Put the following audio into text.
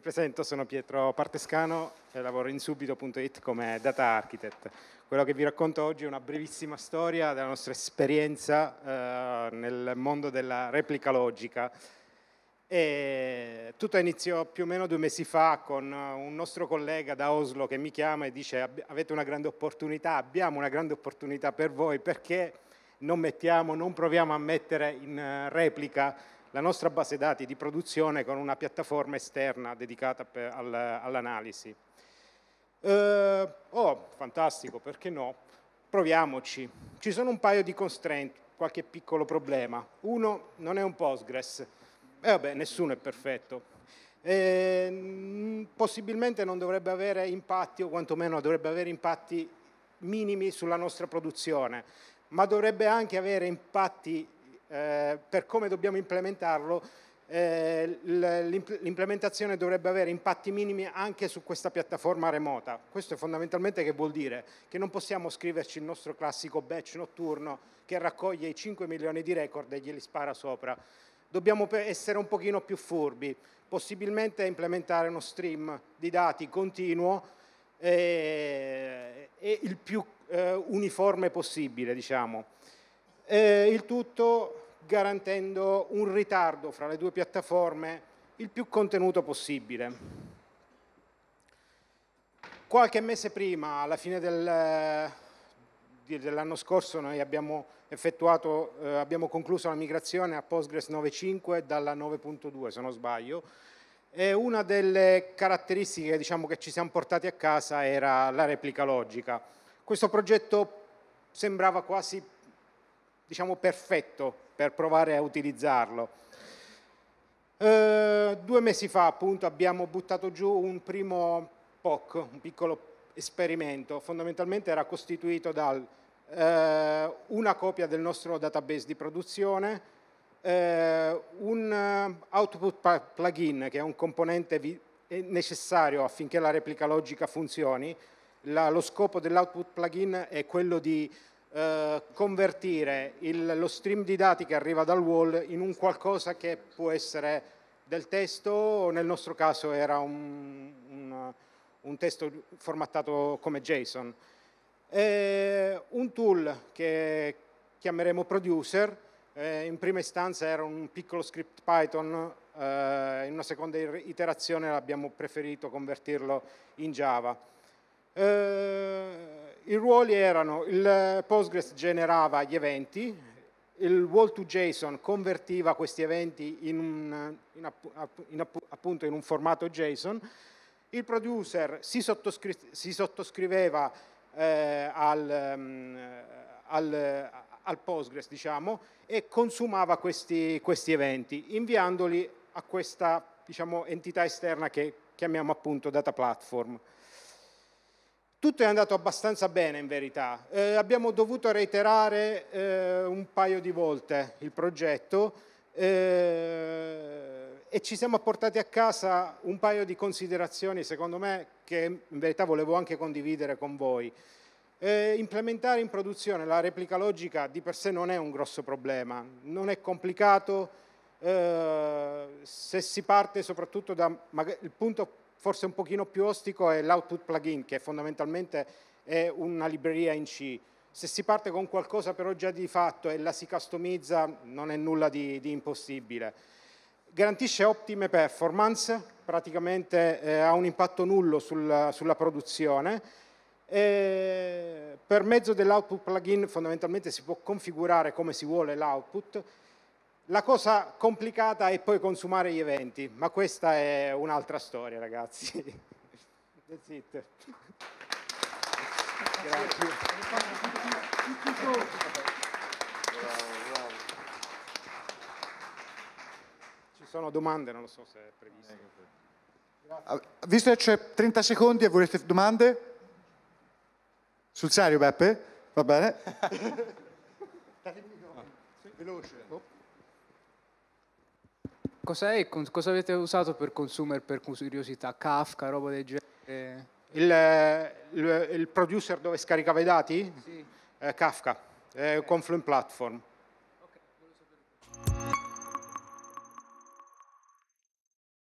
Mi presento, sono Pietro Partescano e lavoro in subito.it come data architect. Quello che vi racconto oggi è una brevissima storia della nostra esperienza eh, nel mondo della replica logica. E tutto iniziò più o meno due mesi fa con un nostro collega da Oslo che mi chiama e dice avete una grande opportunità, abbiamo una grande opportunità per voi perché non mettiamo, non proviamo a mettere in eh, replica la nostra base dati di produzione con una piattaforma esterna dedicata all'analisi. Eh, oh, fantastico, perché no? Proviamoci. Ci sono un paio di constraint, qualche piccolo problema. Uno, non è un Postgres. eh, vabbè, nessuno è perfetto. Eh, possibilmente non dovrebbe avere impatti, o quantomeno dovrebbe avere impatti minimi sulla nostra produzione, ma dovrebbe anche avere impatti eh, per come dobbiamo implementarlo, eh, l'implementazione dovrebbe avere impatti minimi anche su questa piattaforma remota. Questo è fondamentalmente che vuol dire? Che non possiamo scriverci il nostro classico batch notturno che raccoglie i 5 milioni di record e glieli spara sopra. Dobbiamo essere un pochino più furbi, possibilmente implementare uno stream di dati continuo e, eh, e il più eh, uniforme possibile, diciamo eh, il tutto garantendo un ritardo fra le due piattaforme il più contenuto possibile. Qualche mese prima, alla fine del, eh, dell'anno scorso, noi abbiamo, eh, abbiamo concluso la migrazione a Postgres 9.5 dalla 9.2, se non sbaglio, e una delle caratteristiche diciamo, che ci siamo portati a casa era la replica logica. Questo progetto sembrava quasi diciamo, perfetto per provare a utilizzarlo. Eh, due mesi fa appunto abbiamo buttato giù un primo POC, un piccolo esperimento, fondamentalmente era costituito da eh, una copia del nostro database di produzione, eh, un eh, output plugin che è un componente necessario affinché la replica logica funzioni. La, lo scopo dell'output plugin è quello di eh, convertire il, lo stream di dati che arriva dal wall in un qualcosa che può essere del testo o nel nostro caso era un, un, un testo formattato come JSON. E un tool che chiameremo producer, eh, in prima istanza era un piccolo script Python eh, in una seconda iterazione abbiamo preferito convertirlo in Java. Eh, i ruoli erano, il Postgres generava gli eventi, il Wall2JSON convertiva questi eventi in un, in app, in app, appunto in un formato JSON, il producer si, sottoscri si sottoscriveva eh, al, mm, al, al, Postgres diciamo, e consumava questi, questi eventi inviandoli a questa diciamo, entità esterna che chiamiamo appunto data platform. Tutto è andato abbastanza bene in verità, eh, abbiamo dovuto reiterare eh, un paio di volte il progetto eh, e ci siamo portati a casa un paio di considerazioni secondo me che in verità volevo anche condividere con voi. Eh, implementare in produzione la replica logica di per sé non è un grosso problema, non è complicato eh, se si parte soprattutto dal punto forse un pochino più ostico è l'output plugin, che fondamentalmente è una libreria in C. Se si parte con qualcosa però già di fatto e la si customizza, non è nulla di, di impossibile. Garantisce ottime performance, praticamente eh, ha un impatto nullo sul, sulla produzione. E per mezzo dell'output plugin fondamentalmente si può configurare come si vuole l'output la cosa complicata è poi consumare gli eventi, ma questa è un'altra storia ragazzi. That's it. Grazie. Ci sono domande, non lo so se è previsto. Visto che c'è 30 secondi e volete domande? Sul serio Beppe? Va bene? Veloce. Oh. Cosa, cosa avete usato per consumer, per curiosità? Kafka, roba del genere? Il, il, il producer dove scaricava i dati? Sì. Eh, Kafka, eh, Confluent Platform.